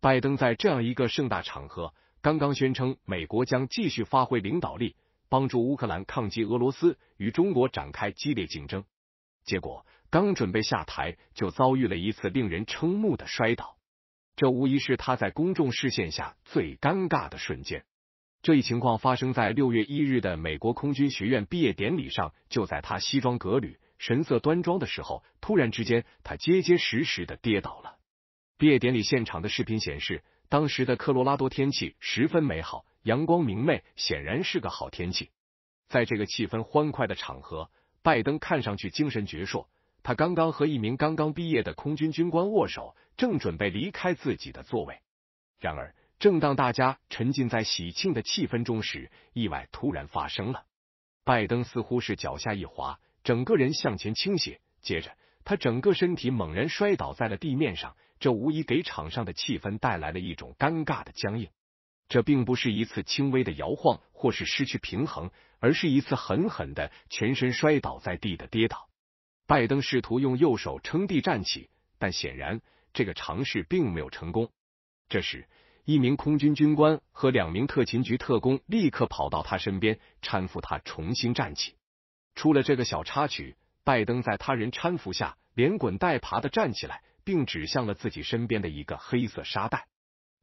拜登在这样一个盛大场合刚刚宣称，美国将继续发挥领导力，帮助乌克兰抗击俄罗斯，与中国展开激烈竞争。结果刚准备下台，就遭遇了一次令人瞠目的摔倒，这无疑是他在公众视线下最尴尬的瞬间。这一情况发生在六月一日的美国空军学院毕业典礼上，就在他西装革履、神色端庄的时候，突然之间，他结结实实的跌倒了。毕业典礼现场的视频显示，当时的科罗拉多天气十分美好，阳光明媚，显然是个好天气。在这个气氛欢快的场合，拜登看上去精神矍铄。他刚刚和一名刚刚毕业的空军军官握手，正准备离开自己的座位。然而，正当大家沉浸在喜庆的气氛中时，意外突然发生了。拜登似乎是脚下一滑，整个人向前倾斜，接着他整个身体猛然摔倒在了地面上。这无疑给场上的气氛带来了一种尴尬的僵硬。这并不是一次轻微的摇晃或是失去平衡，而是一次狠狠的全身摔倒在地的跌倒。拜登试图用右手撑地站起，但显然这个尝试并没有成功。这时，一名空军军官和两名特勤局特工立刻跑到他身边，搀扶他重新站起。出了这个小插曲，拜登在他人搀扶下连滚带爬的站起来。并指向了自己身边的一个黑色沙袋，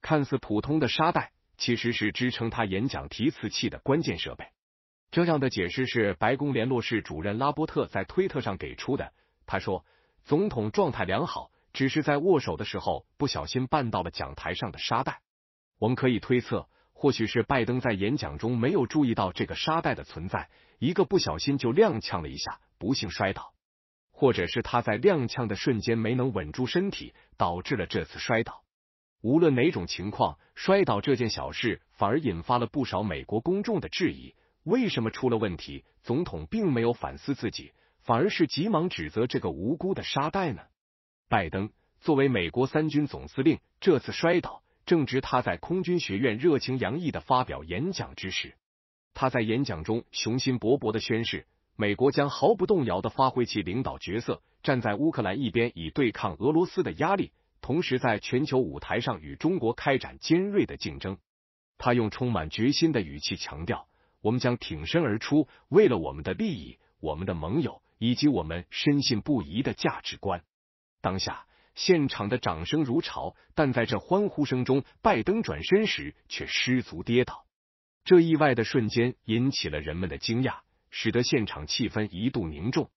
看似普通的沙袋，其实是支撑他演讲提词器的关键设备。这样的解释是白宫联络室主任拉波特在推特上给出的。他说：“总统状态良好，只是在握手的时候不小心绊到了讲台上的沙袋。”我们可以推测，或许是拜登在演讲中没有注意到这个沙袋的存在，一个不小心就踉跄了一下，不幸摔倒。或者是他在踉跄的瞬间没能稳住身体，导致了这次摔倒。无论哪种情况，摔倒这件小事反而引发了不少美国公众的质疑：为什么出了问题，总统并没有反思自己，反而是急忙指责这个无辜的沙袋呢？拜登作为美国三军总司令，这次摔倒正值他在空军学院热情洋溢的发表演讲之时，他在演讲中雄心勃勃的宣誓。美国将毫不动摇的发挥其领导角色，站在乌克兰一边以对抗俄罗斯的压力，同时在全球舞台上与中国开展尖锐的竞争。他用充满决心的语气强调：“我们将挺身而出，为了我们的利益、我们的盟友以及我们深信不疑的价值观。”当下，现场的掌声如潮，但在这欢呼声中，拜登转身时却失足跌倒。这意外的瞬间引起了人们的惊讶。使得现场气氛一度凝重。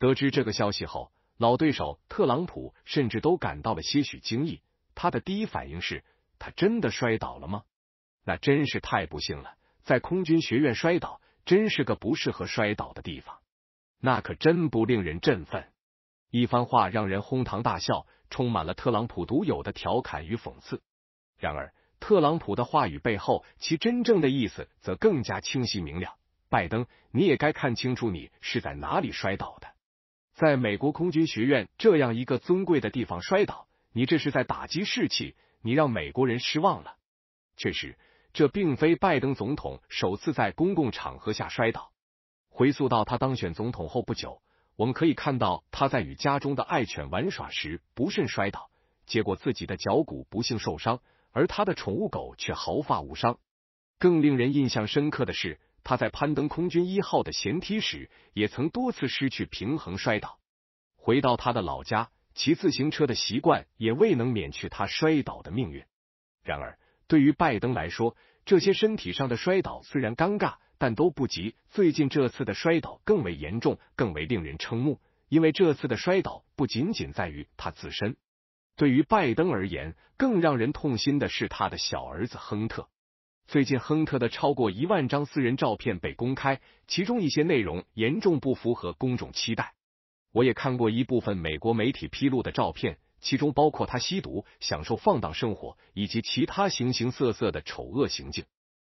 得知这个消息后，老对手特朗普甚至都感到了些许惊异。他的第一反应是：他真的摔倒了吗？那真是太不幸了，在空军学院摔倒，真是个不适合摔倒的地方。那可真不令人振奋。一番话让人哄堂大笑，充满了特朗普独有的调侃与讽刺。然而，特朗普的话语背后，其真正的意思则更加清晰明了。拜登，你也该看清楚，你是在哪里摔倒的？在美国空军学院这样一个尊贵的地方摔倒，你这是在打击士气，你让美国人失望了。确实，这并非拜登总统首次在公共场合下摔倒。回溯到他当选总统后不久，我们可以看到他在与家中的爱犬玩耍时不慎摔倒，结果自己的脚骨不幸受伤，而他的宠物狗却毫发无伤。更令人印象深刻的是。他在攀登空军一号的舷梯时，也曾多次失去平衡摔倒。回到他的老家，骑自行车的习惯也未能免去他摔倒的命运。然而，对于拜登来说，这些身体上的摔倒虽然尴尬，但都不及最近这次的摔倒更为严重、更为令人瞠目。因为这次的摔倒不仅仅在于他自身，对于拜登而言，更让人痛心的是他的小儿子亨特。最近，亨特的超过一万张私人照片被公开，其中一些内容严重不符合公众期待。我也看过一部分美国媒体披露的照片，其中包括他吸毒、享受放荡生活以及其他形形色色的丑恶行径。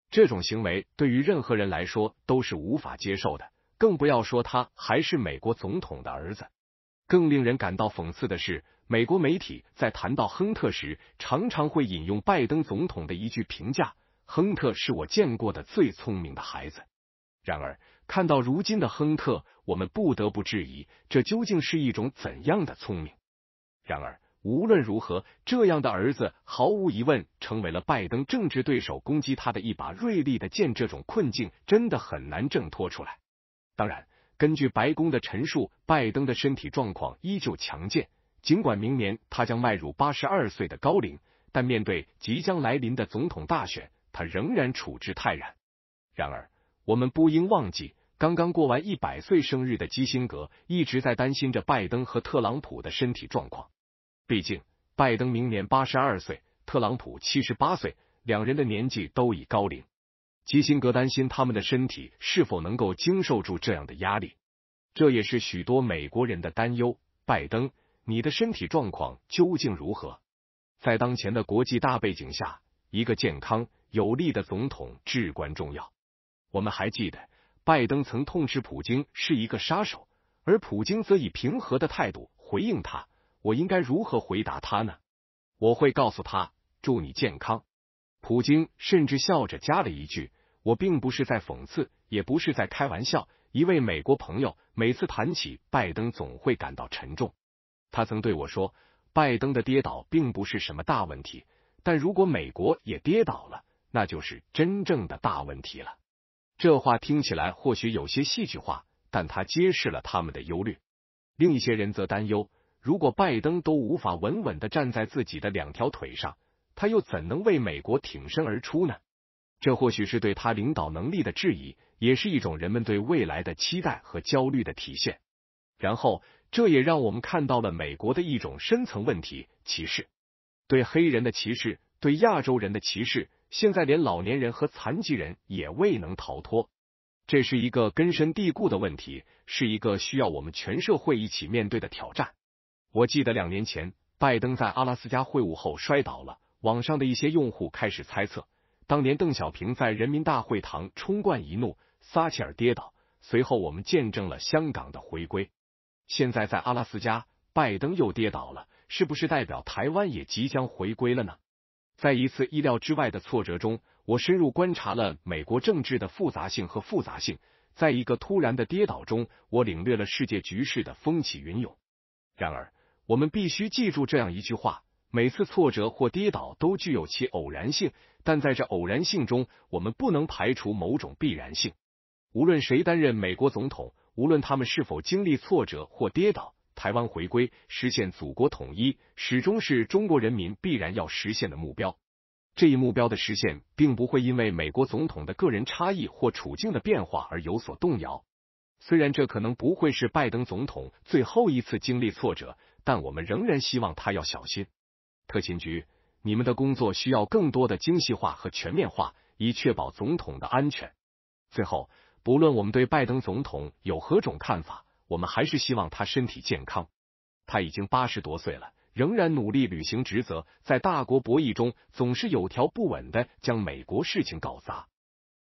这种行为对于任何人来说都是无法接受的，更不要说他还是美国总统的儿子。更令人感到讽刺的是，美国媒体在谈到亨特时，常常会引用拜登总统的一句评价。亨特是我见过的最聪明的孩子。然而，看到如今的亨特，我们不得不质疑，这究竟是一种怎样的聪明？然而，无论如何，这样的儿子毫无疑问成为了拜登政治对手攻击他的一把锐利的剑。这种困境真的很难挣脱出来。当然，根据白宫的陈述，拜登的身体状况依旧强健，尽管明年他将迈入八十二岁的高龄，但面对即将来临的总统大选。他仍然处之泰然。然而，我们不应忘记，刚刚过完一百岁生日的基辛格一直在担心着拜登和特朗普的身体状况。毕竟，拜登明年八十二岁，特朗普七十八岁，两人的年纪都已高龄。基辛格担心他们的身体是否能够经受住这样的压力，这也是许多美国人的担忧。拜登，你的身体状况究竟如何？在当前的国际大背景下。一个健康有力的总统至关重要。我们还记得，拜登曾痛斥普京是一个杀手，而普京则以平和的态度回应他。我应该如何回答他呢？我会告诉他，祝你健康。普京甚至笑着加了一句：“我并不是在讽刺，也不是在开玩笑。”一位美国朋友每次谈起拜登，总会感到沉重。他曾对我说：“拜登的跌倒并不是什么大问题。”但如果美国也跌倒了，那就是真正的大问题了。这话听起来或许有些戏剧化，但它揭示了他们的忧虑。另一些人则担忧，如果拜登都无法稳稳的站在自己的两条腿上，他又怎能为美国挺身而出呢？这或许是对他领导能力的质疑，也是一种人们对未来的期待和焦虑的体现。然后，这也让我们看到了美国的一种深层问题——歧视。对黑人的歧视，对亚洲人的歧视，现在连老年人和残疾人也未能逃脱。这是一个根深蒂固的问题，是一个需要我们全社会一起面对的挑战。我记得两年前，拜登在阿拉斯加会晤后摔倒了，网上的一些用户开始猜测。当年邓小平在人民大会堂冲冠一怒，撒切尔跌倒，随后我们见证了香港的回归。现在在阿拉斯加，拜登又跌倒了。是不是代表台湾也即将回归了呢？在一次意料之外的挫折中，我深入观察了美国政治的复杂性和复杂性。在一个突然的跌倒中，我领略了世界局势的风起云涌。然而，我们必须记住这样一句话：每次挫折或跌倒都具有其偶然性，但在这偶然性中，我们不能排除某种必然性。无论谁担任美国总统，无论他们是否经历挫折或跌倒。台湾回归、实现祖国统一，始终是中国人民必然要实现的目标。这一目标的实现，并不会因为美国总统的个人差异或处境的变化而有所动摇。虽然这可能不会是拜登总统最后一次经历挫折，但我们仍然希望他要小心。特勤局，你们的工作需要更多的精细化和全面化，以确保总统的安全。最后，不论我们对拜登总统有何种看法。我们还是希望他身体健康。他已经八十多岁了，仍然努力履行职责，在大国博弈中总是有条不紊的将美国事情搞砸。